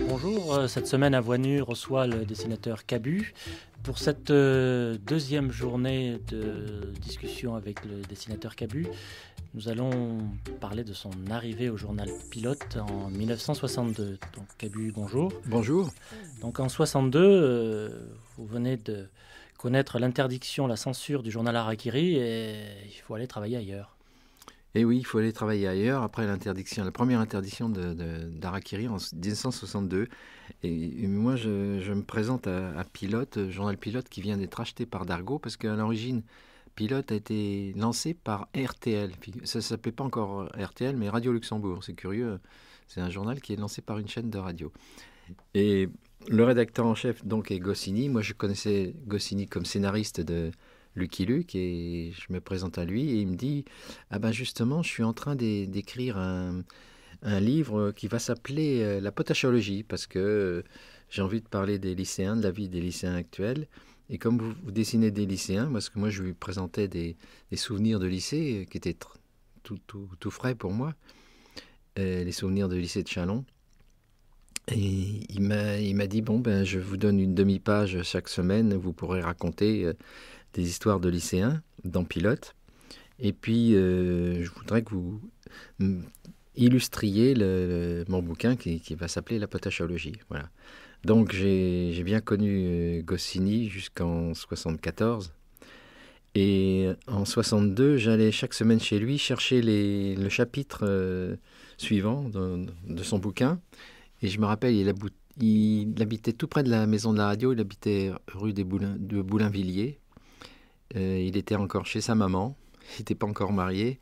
Bonjour, euh, cette semaine à Voix reçoit le dessinateur Cabu pour cette euh, deuxième journée de discussion avec le dessinateur Cabu, nous allons parler de son arrivée au journal Pilote en 1962. Donc Cabu, bonjour. Bonjour. Donc en 62, euh, vous venez de connaître l'interdiction, la censure du journal Harakiri et il faut aller travailler ailleurs. Et oui, il faut aller travailler ailleurs après l'interdiction, la première interdiction d'Arakiri en 1962. Et, moi, je, me présente à, à, Pilote, euh, journal Pilote qui vient d'être acheté par Dargo, parce qu'à l'origine, Pilote a été lancé par RTL. Ça ne s'appelait pas encore euh, RTL, mais Radio Luxembourg. C'est curieux, euh, c'est un journal qui est lancé par une chaîne de radio. Et le rédacteur en chef, donc, est Goscinny. Moi, je connaissais Goscinny comme scénariste de Lucky Luke et je me présente à lui et il me dit Ah ben justement, je suis en train d'écrire un, un, livre qui va s'appeler euh, La potachologie parce que euh, j'ai envie de parler des lycéens, de la vie des lycéens actuels. Et comme vous, dessinez des lycéens, parce que moi je lui présentais des, des souvenirs de lycée euh, qui étaient tout, tout, frais pour moi, les souvenirs de lycée de Chalon. Et il m'a dit, bon, ben, je vous donne une demi-page chaque semaine, vous pourrez raconter des histoires de lycéens dans Pilote. Et puis, euh, je voudrais que vous illustriez mon bouquin qui, va s'appeler La potachologie. Voilà. Donc, j'ai bien connu euh, Goscinny jusqu'en 1974. Et euh, en 62, j'allais chaque semaine chez lui chercher le chapitre suivant de, son bouquin. Et je me rappelle, il, habitait tout près de la maison de la radio, il habitait rue des de Boulainvilliers. Euh, il était encore chez sa maman, il n'était pas encore marié,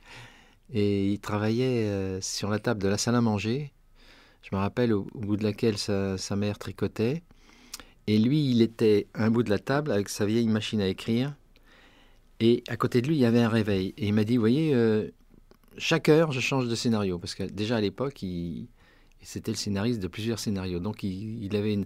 et il travaillait euh, sur la table de la salle à manger, je me rappelle, au, bout de laquelle sa, mère tricotait. Et lui, il était un bout de la table avec sa vieille machine à écrire, et à côté de lui, il y avait un réveil. Et il m'a dit, vous voyez, euh, chaque heure, je change de scénario, parce que déjà à l'époque, il, c'était le scénariste de plusieurs scénarios, donc il, avait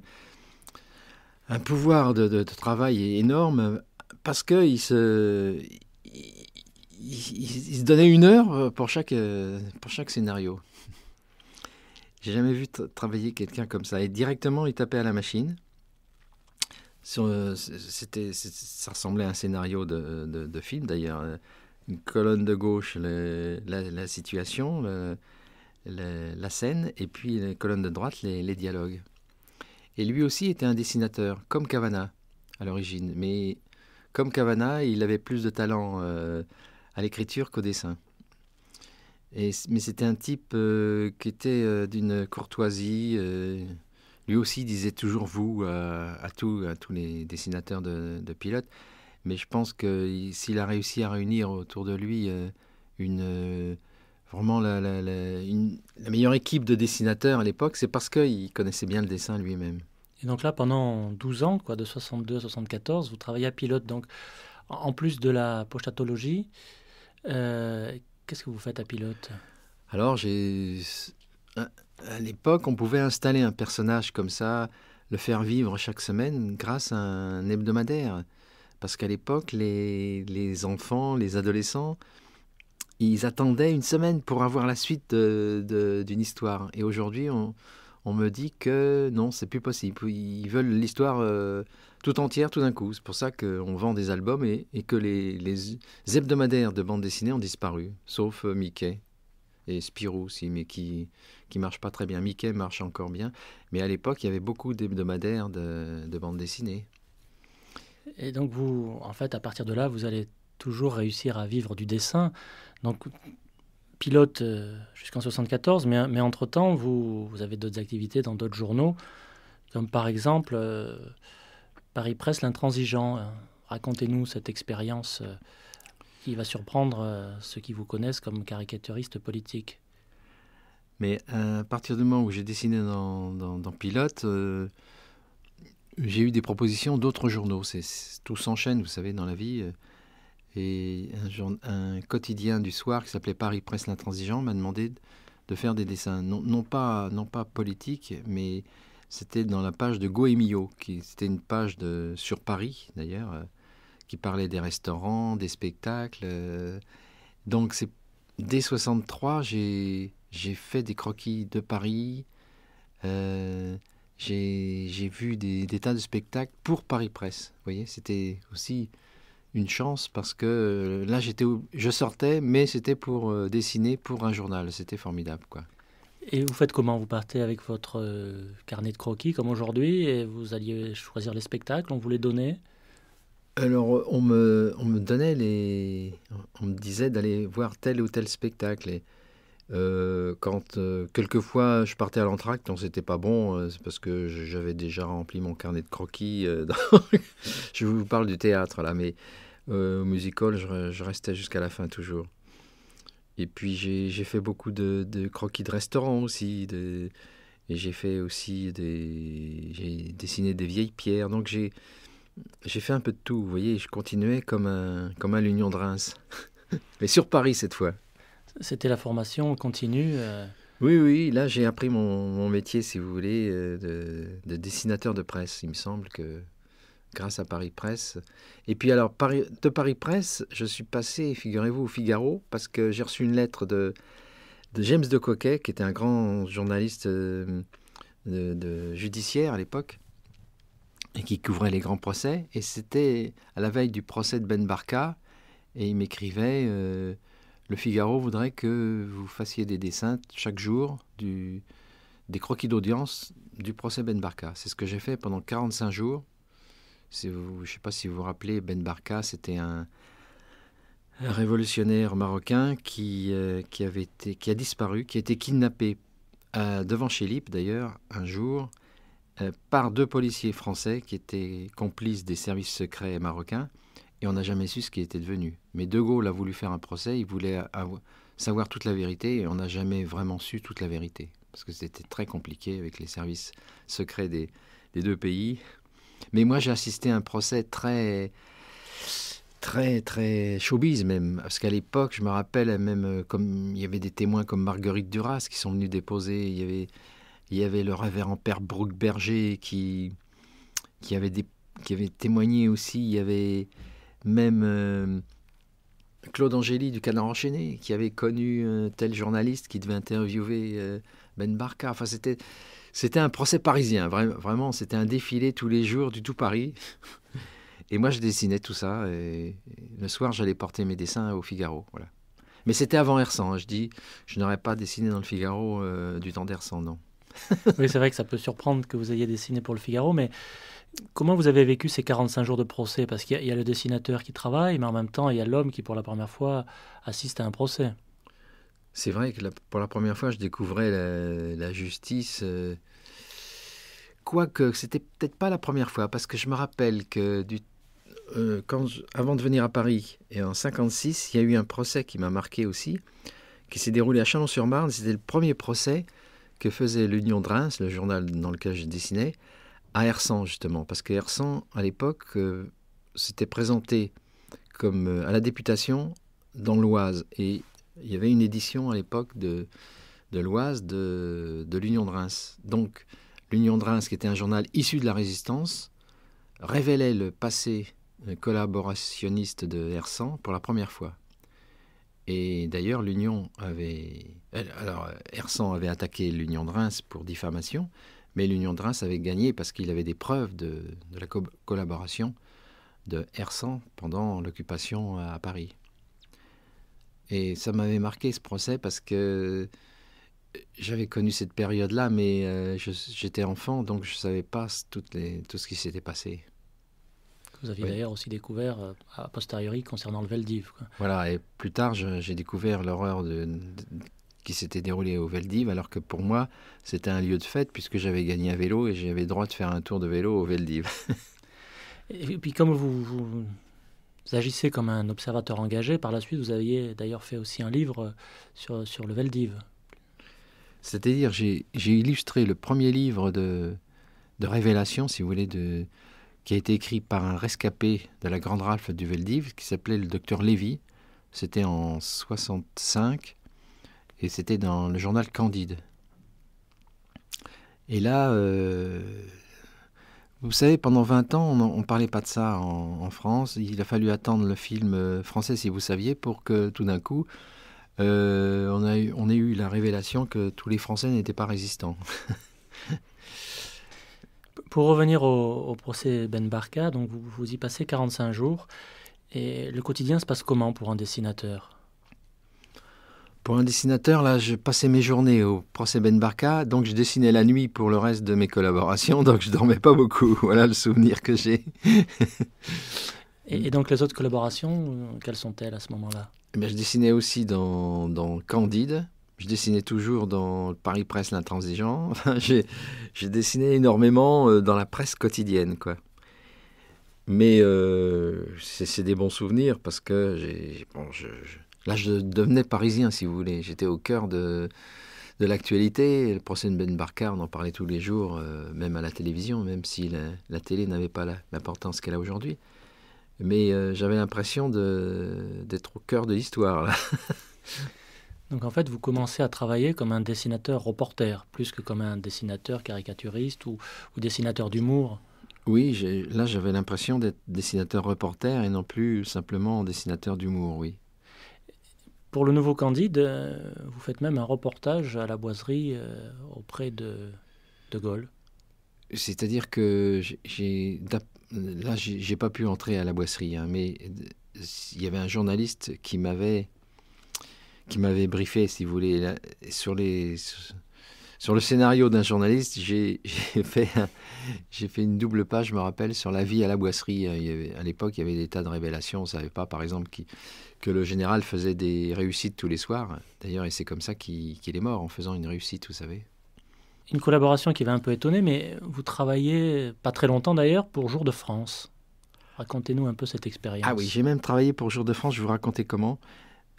un pouvoir de, travail énorme parce qu'il se, il, se donnait une heure euh, pour chaque, euh, pour chaque scénario. J'ai jamais vu travailler quelqu'un comme ça. Et directement, il tapait à la machine. Euh, c'était, ça ressemblait à un scénario de, de, film d'ailleurs. Une colonne de gauche, la, situation, la scène, et puis une colonne de droite, les, dialogues. Et lui aussi était un dessinateur, comme Cavana à l'origine, mais comme Cavana, il avait plus de talent euh, à l'écriture qu'au dessin. mais c'était un type euh, qui était euh, d'une courtoisie. lui aussi disait toujours vous à, tout, à tous les dessinateurs de, pilotes. Mais je pense que s'il a réussi à réunir autour de lui une, vraiment la meilleure équipe de dessinateurs à l'époque, c'est parce qu'il connaissait bien le dessin lui-même. Et donc là, pendant 12 ans, quoi, de 62 à 74, vous travaillez à pilote. Donc, en plus de la postatologie, euh, qu'est-ce que vous faites à pilote Alors, j'ai... Euh, à l'époque, on pouvait installer un personnage comme ça, le faire vivre chaque semaine grâce à un hebdomadaire. Parce qu'à l'époque, les, les enfants, les adolescents, ils attendaient une semaine pour avoir la suite d'une histoire. Et aujourd'hui, on, on me dit que non, c'est plus possible. Ils veulent l'histoire euh, tout entière, tout d'un coup. C'est pour ça qu'on vend des albums et, que les, hebdomadaires de bandes dessinées ont disparu, sauf euh, Mickey et Spirou aussi, mais qui qui marche pas très bien. Mickey marche encore bien, mais à l'époque, il y avait beaucoup d'hebdomadaires de, de bande dessinée. Et donc vous, en fait, à partir de là, vous allez toujours réussir à vivre du dessin. Donc pilote euh, jusqu'en 1974, mais, entre-temps, vous, vous, avez d'autres activités dans d'autres journaux, comme par exemple euh, Paris Presse, l'intransigeant. Euh, racontez-nous cette expérience qui va surprendre ceux qui vous connaissent comme caricaturiste politique. Mais à partir du moment où j'ai dessiné dans, Pilote, j'ai eu des propositions d'autres journaux. tout s'enchaîne, vous savez, dans la vie. Et un, un quotidien du soir qui s'appelait Paris Presse l'Intransigeant m'a demandé de faire des dessins, non, pas, non pas politiques, mais c'était dans la page de Goemio, qui c'était une page de, sur Paris d'ailleurs, euh, qui parlait des restaurants, des spectacles. Euh. donc c'est dès 63, j'ai fait des croquis de Paris. Euh, j'ai vu des, des, tas de spectacles pour Paris Presse. Vous voyez, c'était aussi une chance parce que euh, là j'étais je sortais mais c'était pour euh, dessiner pour un journal c'était formidable quoi et vous faites comment vous partez avec votre euh, carnet de croquis comme aujourd'hui et vous alliez choisir les spectacles on vous les donnait alors on me, on me donnait les on me disait d'aller voir tel ou tel spectacle et quand euh, quelquefois je partais à l'entracte, c'était pas bon, euh, c'est parce que j'avais déjà rempli mon carnet de croquis. Euh, je vous parle du théâtre là, mais au musical, je, je restais jusqu'à la fin toujours. Et puis j'ai fait beaucoup de, croquis de restaurants aussi. De, et j'ai fait aussi des. J'ai dessiné des vieilles pierres. Donc j'ai fait un peu de tout. Vous voyez, je continuais comme un, comme à L'Union de Reims. Mais sur Paris cette fois. C'était la formation continue euh. Oui, oui, là j'ai appris mon, métier, si vous voulez, euh, de, dessinateur de presse, il me semble que grâce à Paris Presse. Et puis alors, de Paris Presse, je suis passé, figurez-vous, au Figaro, parce que j'ai reçu une lettre de, James de Coquet, qui était un grand journaliste euh, de, judiciaire à l'époque, et qui couvrait les grands procès. Et c'était à la veille du procès de Ben Barca, et il m'écrivait... Le Figaro voudrait que vous fassiez des dessins chaque jour des croquis d'audience du procès Ben Barka. C'est ce que j'ai fait pendant 45 jours. Si vous, je ne sais pas si vous vous rappelez, Ben Barka, c'était un, révolutionnaire marocain euh, qui, avait été, qui a disparu, qui a été kidnappé euh, devant Chélip d'ailleurs un jour euh, par deux policiers français qui étaient complices des services secrets marocains et on n'a jamais su ce qu'il était devenu. Mais De Gaulle a voulu faire un procès, il voulait savoir toute la vérité, et on n'a jamais vraiment su toute la vérité, parce que c'était très compliqué avec les services secrets des, des deux pays. Mais moi, j'ai assisté à un procès très, très, très showbiz même, parce qu'à l'époque, je me rappelle même, euh, comme il y avait des témoins comme Marguerite Duras qui sont venus déposer, il y avait, il y avait le révérend père Brooke Berger qui, qui avait des qui avait témoigné aussi, il y avait même euh, Claude Angéli du Canard Enchaîné, qui avait connu tel journaliste qui devait interviewer euh, Ben Barca. Enfin, c'était, un procès parisien, vraiment. C'était un défilé tous les jours du tout Paris. Et moi, je dessinais tout ça. Et, le soir, j'allais porter mes dessins au Figaro. Mais c'était avant Hersan. je dis, je n'aurais pas dessiné dans le Figaro euh, du temps d'Hersan, non. oui, c'est vrai que ça peut surprendre que vous ayez dessiné pour le Figaro, mais Comment vous avez vécu ces 45 jours de procès Parce qu'il y, a le dessinateur qui travaille, mais en même temps, il y a l'homme qui, pour la première fois, assiste à un procès. C'est vrai que pour la première fois, je découvrais la, justice. quoique euh, Quoique, c'était peut-être pas la première fois, parce que je me rappelle que du, euh, avant de venir à Paris, et en 1956, il y a eu un procès qui m'a marqué aussi, qui s'est déroulé à Chalon-sur-Marne. C'était le premier procès que faisait l'Union de Reims, le journal dans lequel je dessinais, à Ersan justement, parce que Ersan, à l'époque, euh, s'était présenté comme euh, à la députation dans l'Oise. Et il y avait une édition à l'époque de, de l'Oise de, de l'Union de Reims. Donc l'Union de Reims, qui était un journal issu de la résistance, révélait le passé collaborationniste de Ersan pour la première fois. Et d'ailleurs, l'Union avait... Alors, Ersan avait attaqué l'Union de Reims pour diffamation, mais l'Union de Reims avait gagné parce qu'il avait des preuves de, la collaboration de Hersan pendant l'occupation à, Paris. Et ça m'avait marqué ce procès parce que euh, j'avais connu cette période-là, mais euh, j'étais enfant, donc je ne savais pas toutes les, tout ce qui s'était passé. Vous aviez d'ailleurs aussi découvert euh, a posteriori concernant le Veldiv. Voilà, et plus tard, j'ai découvert l'horreur de, qui s'était déroulé au Veldiv alors que pour moi, c'était un lieu de fête puisque j'avais gagné un vélo et j'avais droit de faire un tour de vélo au Veldiv. et puis, comme vous, agissez comme un observateur engagé, par la suite, vous aviez d'ailleurs fait aussi un livre euh, sur, sur le Veldiv. C'est-à-dire, j'ai illustré le premier livre de, de révélation, si vous voulez, de, qui a été écrit par un rescapé de la Grande Rafle du Veldiv, qui s'appelait le docteur Lévy. C'était en 65 et c'était dans le journal Candide. Et là, euh, vous savez, pendant 20 ans, on ne parlait pas de ça en, France. Il a fallu attendre le film euh, français, si vous saviez, pour que tout d'un coup, euh, on, a on ait eu la révélation que tous les Français n'étaient pas résistants. pour revenir au, procès Ben Barka, donc vous, vous y passez 45 jours. Et le quotidien se passe comment pour un dessinateur pour un dessinateur, là, je passais mes journées au procès Ben Barka, donc je dessinais la nuit pour le reste de mes collaborations, donc je dormais pas beaucoup. Voilà le souvenir que j'ai. et, donc les autres collaborations, euh, quelles sont-elles à ce moment-là eh Je dessinais aussi dans, Candide. Je dessinais toujours dans Paris Presse l'intransigeant. j'ai, dessiné énormément euh, dans la presse quotidienne, quoi. Mais euh, c'est, des bons souvenirs parce que j'ai, bon, je Là, je devenais parisien, si vous voulez. J'étais au cœur de, de l'actualité. Le procès de Ben Barka, on en parlait tous les jours, euh, même à la télévision, même si la, télé n'avait pas l'importance qu'elle a aujourd'hui. Mais euh, j'avais l'impression d'être au cœur de l'histoire. Donc en fait, vous commencez à travailler comme un dessinateur reporter, plus que comme un dessinateur caricaturiste ou dessinateur d'humour. Oui, là j'avais l'impression d'être dessinateur reporter et non plus simplement dessinateur d'humour, oui. Pour le nouveau Candide, euh, vous faites même un reportage à la boiserie euh, auprès de De Gaulle. C'est-à-dire que j'ai, là, j'ai pas pu entrer à la boiserie, hein, mais il y avait un journaliste qui m'avait qui m'avait briefé, si vous voulez, sur les sur le scénario d'un journaliste, j'ai fait, une double page, je me rappelle, sur la vie à la boisserie. Euh, à l'époque, il y avait des tas de révélations. On ne savait pas, par exemple, que le général faisait des réussites tous les soirs. D'ailleurs, et c'est comme ça qu'il est mort, en faisant une réussite, vous savez. Une collaboration qui va un peu étonner, mais vous travaillez pas très longtemps d'ailleurs pour Jour de France. Racontez-nous un peu cette expérience. Ah oui, j'ai même travaillé pour Jour de France, je vais vous raconter comment.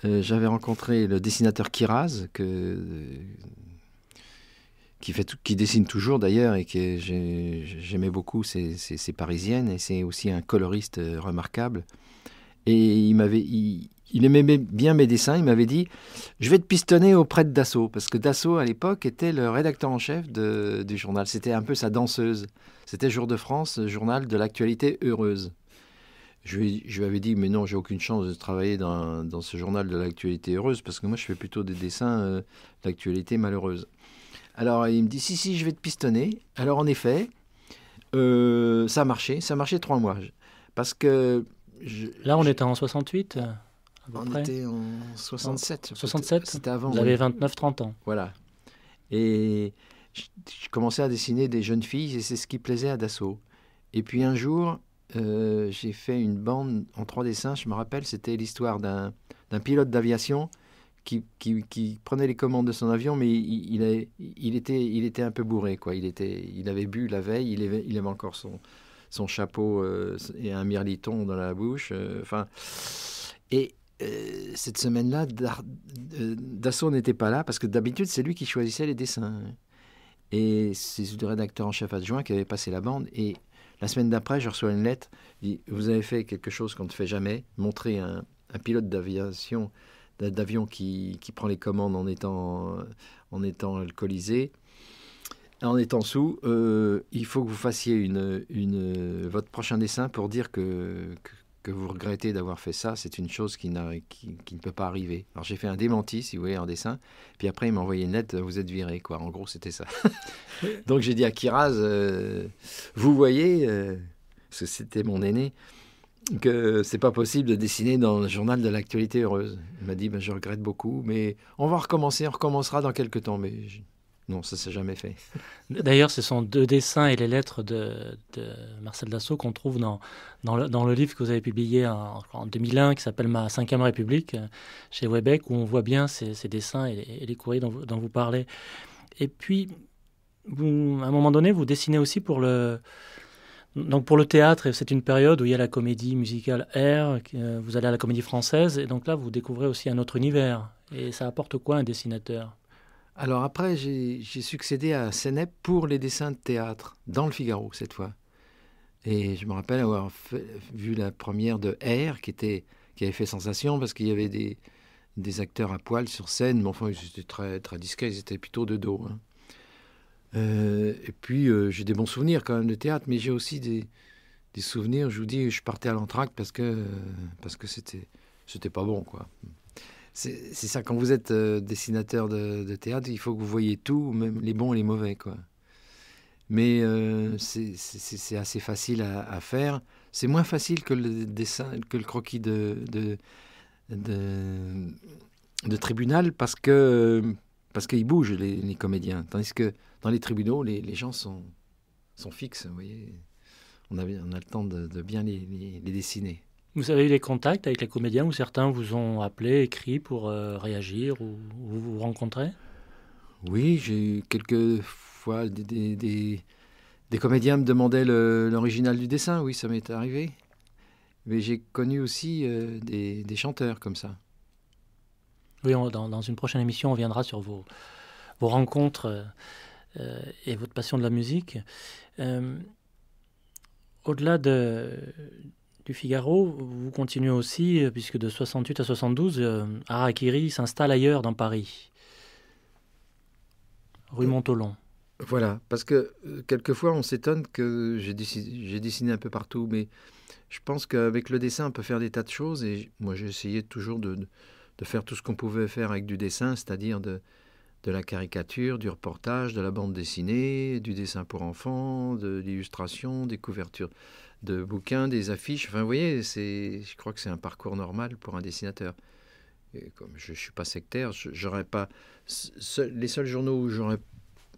Euh, j'avais rencontré le dessinateur Kiraz, que, qui, dessine toujours d'ailleurs et que j'aimais beaucoup, c'est parisienne et c'est aussi un coloriste euh, remarquable. Et il m'avait, il, aimait bien mes dessins, il m'avait dit Je vais te pistonner auprès de Dassault, parce que Dassault à l'époque était le rédacteur en chef du journal. C'était un peu sa danseuse. C'était Jour de France, journal de l'actualité heureuse. Je lui, je avais dit, mais non, j'ai aucune chance de travailler dans, ce journal de l'actualité heureuse, parce que moi, je fais plutôt des dessins euh, d'actualité malheureuse. Alors il me dit si, si, je vais te pistonner. Alors en effet, euh, ça marchait, ça marchait marché trois mois. Parce que. Là, on était en 68 On était en 67. 67 C'était avant. Vous 29-30 ans. Voilà. Et je, commençais à dessiner des jeunes filles et c'est ce qui plaisait à Dassault. Et puis un jour, euh, j'ai fait une bande en trois dessins, je me rappelle, c'était l'histoire d'un pilote d'aviation qui, prenait les commandes de son avion, mais il, il, était, il était un peu bourré. Quoi. Il, était, il avait bu la veille, il avait, il avait encore son, chapeau euh, et un mirliton dans la bouche. Euh, enfin, et euh, cette semaine-là, Dassault n'était pas là, parce que d'habitude, c'est lui qui choisissait les dessins. Et c'est le rédacteur en chef adjoint qui avait passé la bande. Et la semaine d'après, je reçois une lettre. Dit, Vous avez fait quelque chose qu'on ne fait jamais, montrer un pilote d'aviation d'avion qui, prend les commandes en étant, euh, en étant alcoolisé, en étant sous, euh, il faut que vous fassiez une, une, votre prochain dessin pour dire que, que, vous regrettez d'avoir fait ça. C'est une chose qui, qui, ne peut pas arriver. Alors j'ai fait un démenti, si vous voulez, en dessin. Puis après, il m'a envoyé une lettre, vous êtes viré. Quoi. En gros, c'était ça. Donc j'ai dit à Kiraz, euh, vous voyez, c'était mon aîné, que c'est pas possible de dessiner dans le journal de l'actualité heureuse. Il m'a dit, ben, je regrette beaucoup, mais on va recommencer, on recommencera dans quelques temps. Mais non, ça s'est jamais fait. D'ailleurs, ce sont deux dessins et les lettres de, de Marcel Dassault qu'on trouve dans, dans le, dans, le, livre que vous avez publié en, 2001, qui s'appelle Ma cinquième République, euh, chez Webec, où on voit bien ces, ces dessins et, les courriers dont vous, dont vous parlez. Et puis, vous, à un moment donné, vous dessinez aussi pour le donc pour le théâtre, c'est une période où il y a la comédie musicale air, euh, vous allez à la comédie française, et donc là, vous découvrez aussi un autre univers. Et ça apporte quoi un dessinateur Alors après, j'ai succédé à Senep pour les dessins de théâtre, dans le Figaro cette fois. Et je me rappelle avoir vu la première de R, qui, était, qui avait fait sensation, parce qu'il y avait des, des acteurs à poil sur scène, mais enfin, ils étaient très, très discrets, ils étaient plutôt de dos. Hein. Euh, et puis, euh, j'ai des bons souvenirs quand même de théâtre, mais j'ai aussi des, des, souvenirs. Je vous dis, je partais à l'entracte parce que parce que c'était c'était pas bon, quoi. C'est ça, quand vous êtes euh, dessinateur de, théâtre, il faut que vous voyez tout, même les bons et les mauvais, quoi. Mais c'est assez facile à, faire. C'est moins facile que le dessin, que le croquis de, de, de, de tribunal parce que parce qu'ils bougent, les, comédiens. Tandis que dans les tribunaux, les, gens sont, sont fixes. Vous voyez on, a, on a le temps de, bien les, dessiner. Vous avez eu des contacts avec les comédiens où certains vous ont appelé, écrit pour euh, réagir ou, vous vous rencontrez Oui, j'ai eu quelques fois des, des, comédiens me demandaient l'original du dessin. Oui, ça m'est arrivé. Mais j'ai connu aussi euh, des, des chanteurs comme ça. Oui, dans, une prochaine émission, on viendra sur vos, vos rencontres euh, euh, et votre passion de la musique. Euh, au-delà de, du Figaro, vous continuez aussi, puisque de 68 à 72, euh, Harakiri s'installe ailleurs dans Paris, rue Montolon. Voilà, parce que quelquefois on s'étonne que j'ai dessiné, dessiné, un peu partout, mais je pense qu'avec le dessin on peut faire des tas de choses et moi j'ai essayé toujours de de faire tout ce qu'on pouvait faire avec du dessin, c'est-à-dire de, de la caricature, du reportage, de la bande dessinée, du dessin pour enfants, de l'illustration, des couvertures de bouquins, des affiches. Enfin, vous voyez, je crois que c'est un parcours normal pour un dessinateur. Et comme je ne suis pas sectaire, j'aurais pas les seuls journaux où j'aurais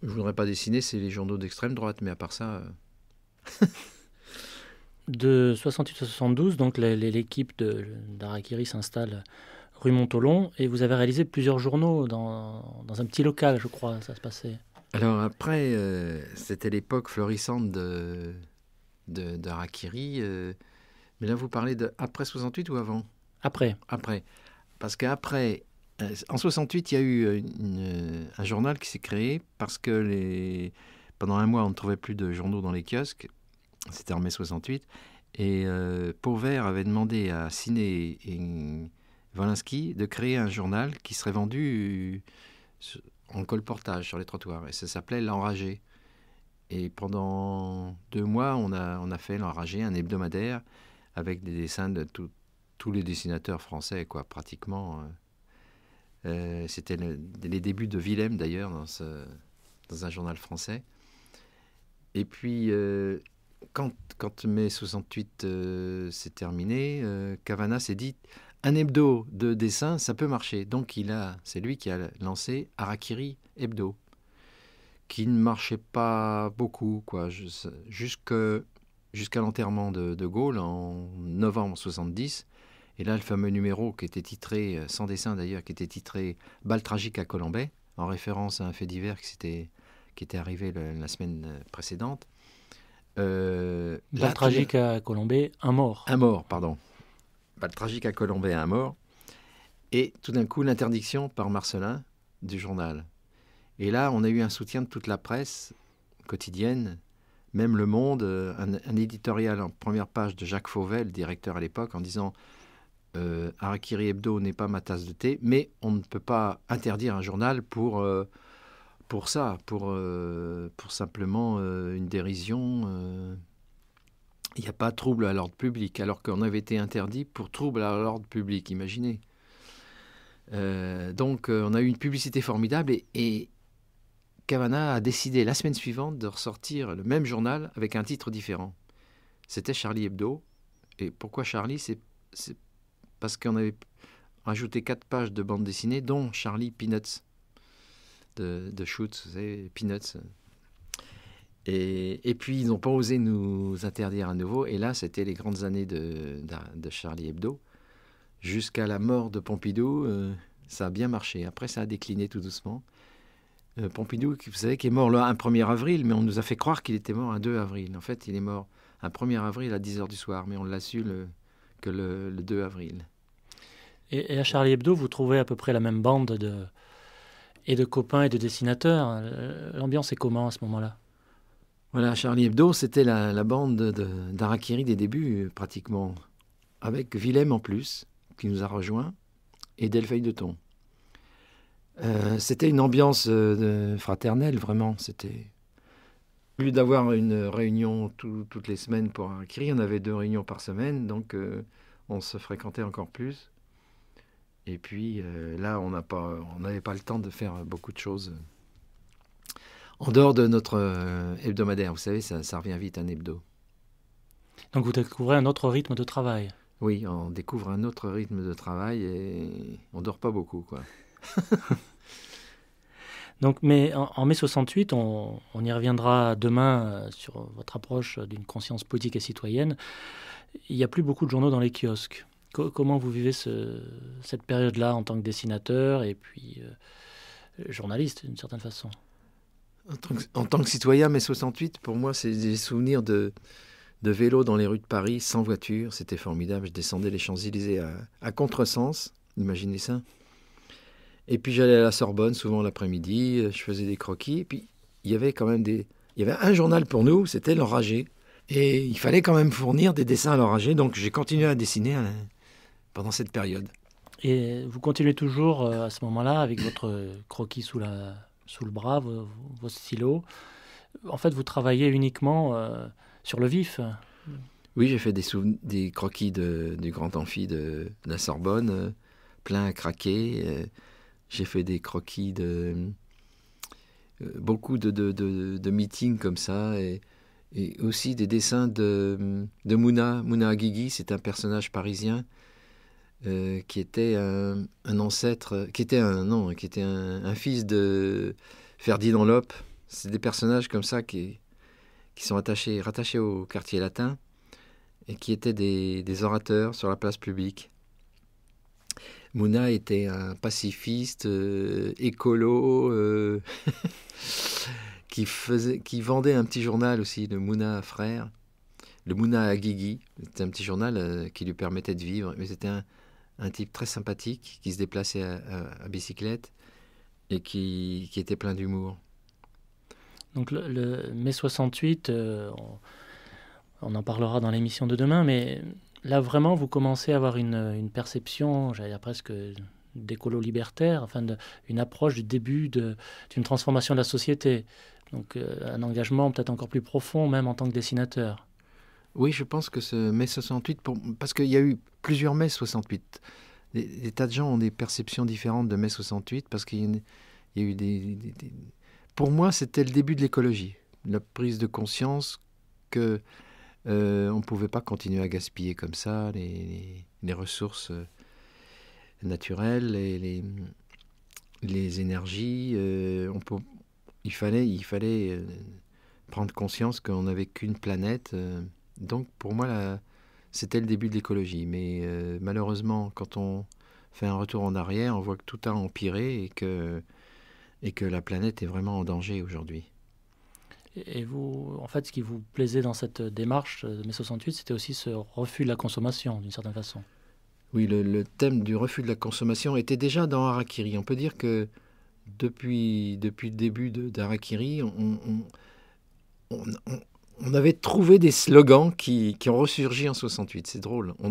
je voudrais pas dessiner, c'est les journaux d'extrême droite, mais à part ça. Euh, de 68 à 72, donc l'équipe d'Arakiri s'installe rue Montolon, et vous avez réalisé plusieurs journaux dans, un petit local, je crois, ça se passait. Alors après, euh, c'était l'époque florissante de, de, Rakiri. Euh, mais là, vous parlez de après 68 ou avant Après. Après. Parce qu'après, euh, en 68, il y a eu un journal qui s'est créé parce que les, pendant un mois, on ne trouvait plus de journaux dans les kiosques. C'était en mai 68. Et Pauvert avait demandé à Ciné et Walensky de créer un journal qui serait vendu en colportage sur les trottoirs. Et ça s'appelait L'Enragé. Et pendant deux mois, on a, on a fait L'Enragé, un hebdomadaire, avec des dessins de tous les dessinateurs français, quoi, pratiquement. Hein. Euh, c'était les débuts de Willem, d'ailleurs, dans, un journal français. Et puis, euh, quand, quand mai 68 euh, s'est terminé, Cavana s'est dit un hebdo de dessin, ça peut marcher. Donc il a, c'est lui qui a lancé arakiri Hebdo, qui ne marchait pas beaucoup, quoi, jusqu'à l'enterrement de, Gaulle en novembre 70. Et là, le fameux numéro qui était titré, euh, sans dessin d'ailleurs, qui était titré Balle tragique à Colombay, en référence à un fait divers qui était, qui était arrivé la semaine euh, précédente. Euh, Balle tragique à Colombay, un mort. Un mort, pardon le tragique à Colombais à mort, et tout d'un coup l'interdiction par Marcelin du journal. Et là, on a eu un soutien de toute la presse quotidienne, même Le Monde, euh, un, éditorial en première page de Jacques Fauvel, directeur à l'époque, en disant euh, Arakiri Hebdo n'est pas ma tasse de thé, mais on ne peut pas interdire un journal pour, euh, pour ça, pour, pour simplement une dérision il n'y a pas trouble à l'ordre public, alors qu'on avait été interdit pour trouble à l'ordre public, imaginez. Euh, donc euh, on a eu une publicité formidable et, Cavana a décidé la semaine suivante de ressortir le même journal avec un titre différent. C'était Charlie Hebdo. Et pourquoi Charlie C'est parce qu'on avait rajouté quatre pages de bande dessinée, dont Charlie Peanuts de, de Schutz, vous savez, Peanuts. Euh, et, puis, ils n'ont pas osé nous interdire à nouveau. Et là, c'était les grandes années de, Charlie Hebdo. Jusqu'à la mort de Pompidou, euh, ça a bien marché. Après, ça a décliné tout doucement. Euh, Pompidou, vous savez, qui est mort le, 1er avril, mais on nous a fait croire qu'il était mort un 2 avril. En fait, il est mort un 1er avril à 10h du soir, mais on l'a su le, que le, 2 avril. Et, et, à Charlie Hebdo, vous trouvez à peu près la même bande de, et de copains et de dessinateurs. L'ambiance est comment à ce moment-là voilà, Charlie Hebdo, c'était la, bande d'Arakiri des débuts, euh, pratiquement, avec Willem en plus, qui nous a rejoint, et Delphine de Thon. Euh, c'était une ambiance euh, fraternelle, vraiment. C'était. Au lieu d'avoir une réunion toutes les semaines pour Arakiri, on avait deux réunions par semaine, donc on se fréquentait encore plus. Et puis là, on n'avait pas, pas le temps de faire beaucoup de choses en dehors de notre euh, hebdomadaire. Vous savez, ça, ça, revient vite, un hebdo. Donc vous découvrez un autre rythme de travail. Oui, on découvre un autre rythme de travail et on dort pas beaucoup, quoi. Donc, mais en, mai 68, on, y reviendra demain euh, sur votre approche d'une conscience politique et citoyenne. Il n'y a plus beaucoup de journaux dans les kiosques. comment vous vivez cette période-là en tant que dessinateur et puis euh, journaliste d'une certaine façon en tant, que, citoyen, mai 68, pour moi, c'est des souvenirs de, de vélo dans les rues de Paris, sans voiture. C'était formidable. Je descendais les Champs-Élysées à, contresens. Imaginez ça. Et puis j'allais à la Sorbonne souvent l'après-midi, euh, je faisais des croquis. Et puis il y avait quand même des. Il y avait un journal pour nous, c'était L'Enragé. Et il fallait quand même fournir des dessins à L'Enragé, donc j'ai continué à dessiner hein, pendant cette période. Et vous continuez toujours euh, à ce moment-là avec votre croquis sous la, sous le bras vos, stylos. En fait, vous travaillez uniquement euh, sur le vif. Oui, j'ai fait des, croquis du grand amphi de, la Sorbonne, euh, plein à craquer. Euh, j'ai fait des croquis de beaucoup de, meetings comme ça. Et, aussi des dessins de, de Mouna. Mouna Aguigui, c'est un personnage parisien euh, qui était un, ancêtre, qui était un non, qui était un, fils de Ferdinand Lope. C'est des personnages comme ça qui, qui sont attachés, rattachés au quartier latin et qui étaient des, des orateurs sur la place publique. Mouna était un pacifiste, euh, écolo, euh, qui, faisait, qui vendait un petit journal aussi, le Mouna Frère, le Mouna Agigi. C'était un petit journal qui lui permettait de vivre. Mais c'était un, un type très sympathique qui se déplaçait à, bicyclette et qui, était plein d'humour. Donc le, mai 68, euh, on, en parlera dans l'émission de demain, mais là vraiment vous commencez à avoir une, perception, j'allais dire presque d'écolo-libertaire, enfin une approche du début d'une transformation de la société. Donc euh, un engagement peut-être encore plus profond même en tant que dessinateur. Oui, je pense que ce mai 68, pour, parce qu'il y a eu plusieurs mai 68. Des, tas de gens ont des perceptions différentes de mai 68 parce qu'il y, a eu des, Pour moi, c'était le début de l'écologie, la prise de conscience que euh, on ne pouvait pas continuer à gaspiller comme ça les, les, ressources euh, naturelles, les, les énergies. Euh, on il fallait, il fallait prendre conscience qu'on n'avait qu'une planète. Donc pour moi, c'était le début de l'écologie. Mais euh, malheureusement, quand on fait un retour en arrière, on voit que tout a empiré et que, et que la planète est vraiment en danger aujourd'hui. Et vous, en fait, ce qui vous plaisait dans cette démarche de mai 68, c'était aussi ce refus de la consommation, d'une certaine façon. Oui, le, thème du refus de la consommation était déjà dans Harakiri. On peut dire que depuis, depuis le début d'Harakiri, on, on, on avait trouvé des slogans qui, ont ressurgi en 68. C'est drôle. On,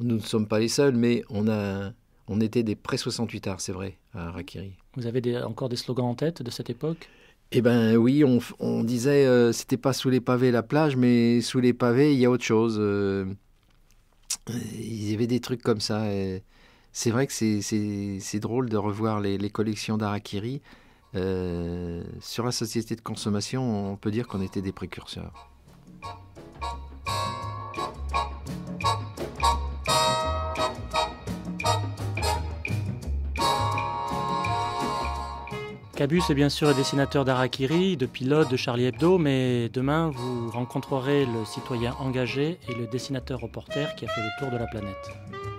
nous ne sommes pas les seuls, mais on, a, on était des pré-68 arts, c'est vrai, à Rakiri. Vous avez encore des slogans en tête de cette époque eh bien oui, on, on disait, euh, c'était pas sous les pavés la plage, mais sous les pavés, il y a autre chose. Euh, il y avait des trucs comme ça. C'est vrai que c'est drôle de revoir les, les collections d'Arakiri. Euh, sur la société de consommation, on peut dire qu'on était des précurseurs. Cabus est bien sûr dessinateur d'Arakiri, de pilote, de Charlie Hebdo, mais demain vous rencontrerez le citoyen engagé et le dessinateur reporter qui a fait le tour de la planète.